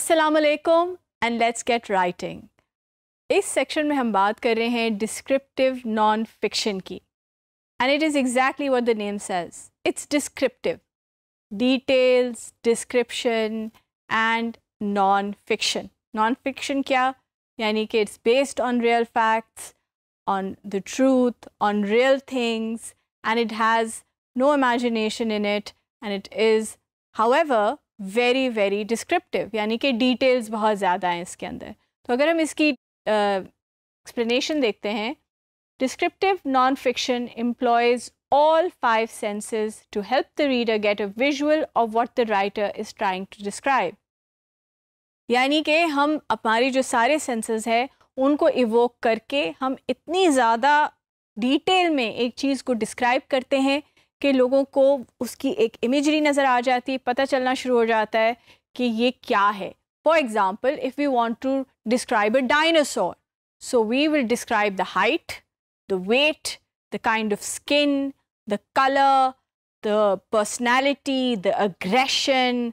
Assalamu alaikum and let's get writing. This section we are talking about descriptive non-fiction. And it is exactly what the name says. It's descriptive. Details, description and non-fiction. Non-fiction kya? Yani it's based on real facts, on the truth, on real things and it has no imagination in it and it is, however, very very descriptive यानी कि details बहुत ज़्यादा हैं इसके अंदर तो अगर हम इसकी एक्सप्लेनेशन uh, देखते हैं descriptive non fiction employs all five senses to help the reader get a visual of what the writer is trying to describe यानी कि हम हमारी जो सारे सेंसेस हैं उनको इवोक करके हम इतनी ज़्यादा डिटेल में एक चीज़ को डिस्क्राइब करते हैं कि लोगों को उसकी एक इमेजरी नज़र आ जाती है पता चलना शुरू हो जाता है कि ये क्या है for example if we want to describe a dinosaur so we will describe the height the weight the kind of skin the colour the personality the aggression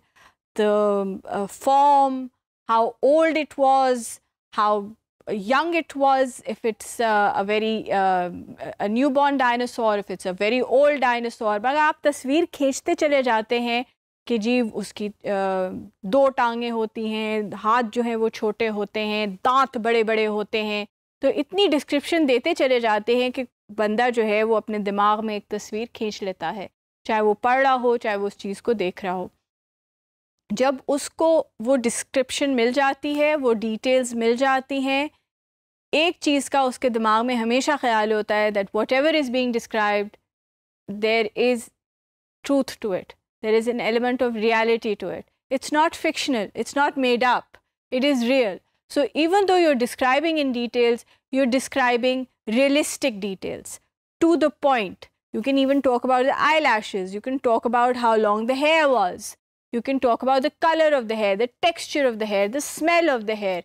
the form how old it was how young it was, if it's uh, a very uh, a newborn dinosaur, if it's a very old dinosaur. मगर आप तस्वीर खींचते चले जाते हैं कि जी उसकी दो टांगें होती हैं हाथ जो हैं वो छोटे होते हैं दांत बड़े बड़े होते हैं तो इतनी डिस्क्रिप्शन देते चले जाते हैं कि बंदा जो है वो अपने दिमाग में एक तस्वीर खींच लेता है चाहे वो पढ़ रहा हो चाहे वो उस चीज़ को देख रहा हो जब उसको वो डिस्क्रिप्शन मिल जाती है वो डिटेल्स मिल जाती हैं एक चीज़ का उसके दिमाग में हमेशा ख्याल होता है that whatever is being described there is truth to it there is an element of reality to it it's not fictional it's not made up it is real so even though you are describing in details you are describing realistic details to the point you can even talk about the eyelashes you can talk about how long the hair was You can talk about the color of the hair, the texture of the hair, the smell of the hair.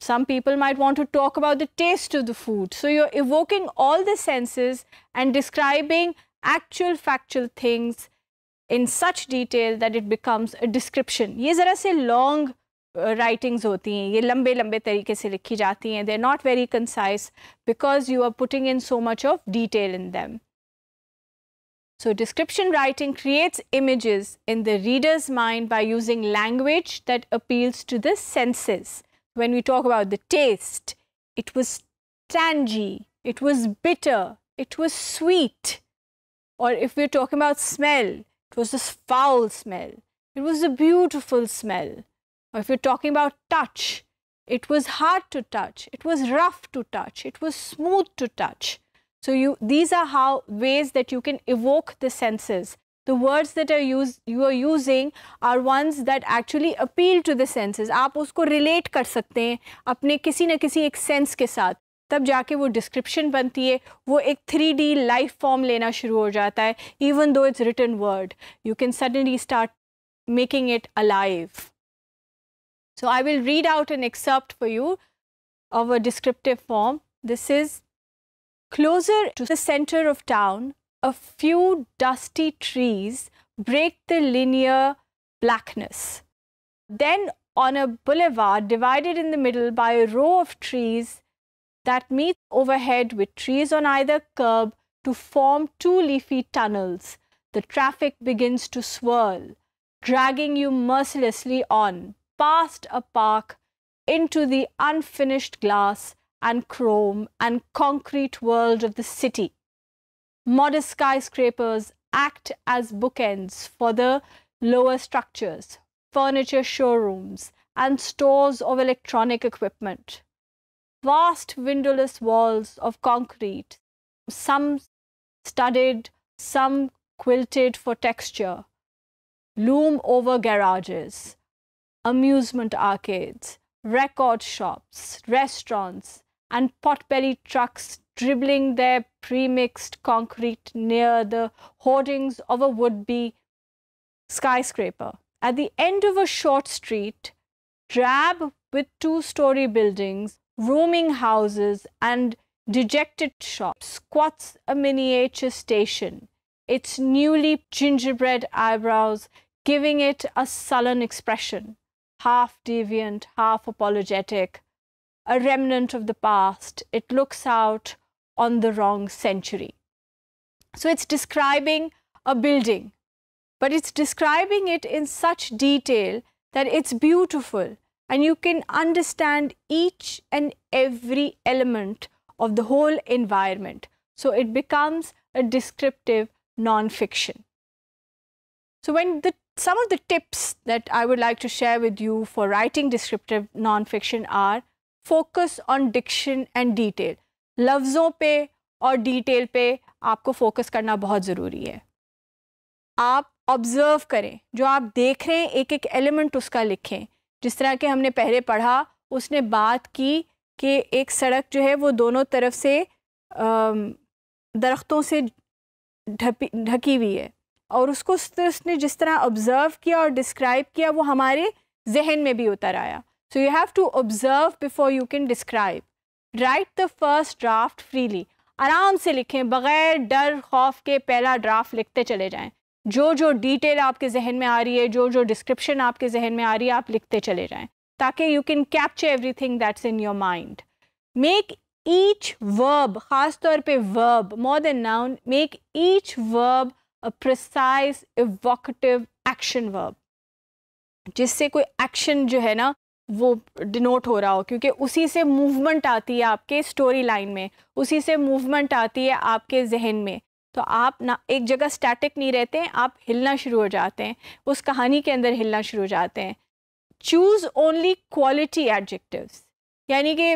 Some people might want to talk about the taste of the food. So you're evoking all the senses and describing actual factual things in such detail that it becomes a description. These are some long uh, writings. होती are ये लंबे लंबे तरीके से लिखी जाती हैं they are not very concise because in are putting in so much of so description writing creates images in the reader's mind by using language that appeals to the senses. When we talk about the taste, it was tangy, it was bitter, it was sweet. Or if we're talking about smell, it was this foul smell, it was a beautiful smell. Or if you're talking about touch, it was hard to touch, it was rough to touch, it was smooth to touch. So you, these are how ways that you can evoke the senses. The words that are used, you are using are ones that actually appeal to the senses. आप उसको relate कर सकते हैं अपने किसी न किसी एक sense के साथ तब जाके वो description बनती है वो एक 3D life form लेना शुरू हो जाता है even though it's written word. You can suddenly start making it alive. So I will read out an excerpt for you of a descriptive form. This is Closer to the center of town, a few dusty trees break the linear blackness. Then on a boulevard divided in the middle by a row of trees that meet overhead with trees on either curb to form two leafy tunnels, the traffic begins to swirl, dragging you mercilessly on, past a park, into the unfinished glass and chrome and concrete world of the city. Modest skyscrapers act as bookends for the lower structures, furniture showrooms, and stores of electronic equipment. Vast windowless walls of concrete, some studded, some quilted for texture, loom over garages, amusement arcades, record shops, restaurants, and potbelly trucks dribbling their pre-mixed concrete near the hoardings of a would-be skyscraper. At the end of a short street, drab with two-story buildings, rooming houses and dejected shops squats a miniature station, its newly gingerbread eyebrows giving it a sullen expression, half deviant, half apologetic, a remnant of the past. It looks out on the wrong century. So it's describing a building, but it's describing it in such detail that it's beautiful and you can understand each and every element of the whole environment. So it becomes a descriptive non-fiction. So when the, some of the tips that I would like to share with you for writing descriptive non-fiction are focus on diction and detail लफ्ज़ों पे और detail पे आपको focus करना बहुत ज़रूरी है आप ऑब्ज़र्व करें जो आप देख रहे हैं एक एक एलिमेंट उसका लिखें जिस तरह के हमने पहले पढ़ा उसने बात की कि एक सड़क जो है वो दोनों तरफ से दरख्तों से ढपी ढकी हुई है और उसको उसने जिस तरह ऑब्ज़र्व किया और डिस्क्राइब किया वो हमारे जहन में भी उतर आया So you have to observe before you can describe. Write the first draft freely. आराम से लिखें बग़ैर डर खौफ के पहला ड्राफ्ट लिखते चले जाएं जो जो डिटेल आपके जहन में आ रही है जो जो डिस्क्रिप्शन आपके जहन में आ रही है आप लिखते चले जाएं ताकि you can capture everything that's in your mind make each verb ख़ास तौर पे verb more than noun make each verb a precise evocative action verb जिससे कोई एक्शन जो है ना वो डिनोट हो रहा हो क्योंकि उसी से मूवमेंट आती है आपके स्टोरी लाइन में उसी से मूवमेंट आती है आपके जहन में तो आप ना एक जगह स्टैटिक नहीं रहते हैं आप हिलना शुरू हो जाते हैं उस कहानी के अंदर हिलना शुरू हो जाते हैं चूज़ ओनली क्वालिटी एडजेक्टिव्स यानी कि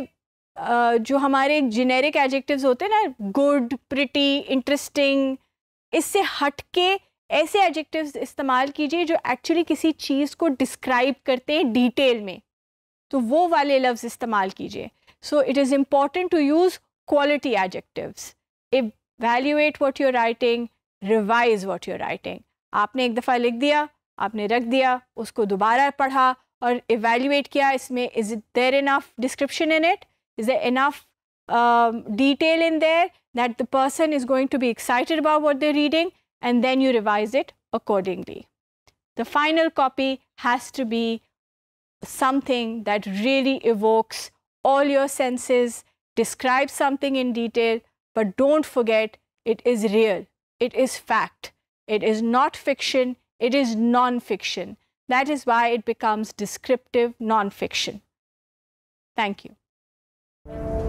जो हमारे जेनेरिक एडजेक्टिव्स होते हैं ना गुड प्रिटी इंटरेस्टिंग इससे हट के ऐसे एडजेक्टिव्स इस्तेमाल कीजिए जो एक्चुअली किसी चीज़ को डिस्क्राइब करते हैं डिटेल में तो वो वाले लफ्ज़ इस्तेमाल कीजिए so it is important to use quality adjectives evaluate what your writing revise what your writing आपने एक दफ़ा लिख दिया आपने रख दिया उसको दोबारा पढ़ा और इवेल्यूएट किया इसमें is there enough description in it is there enough detail in there that the person is going to be excited about what they're reading and then you revise it accordingly. The final copy has to be something that really evokes all your senses, describe something in detail, but don't forget it is real, it is fact, it is not fiction, it is non-fiction. That is why it becomes descriptive non-fiction. Thank you.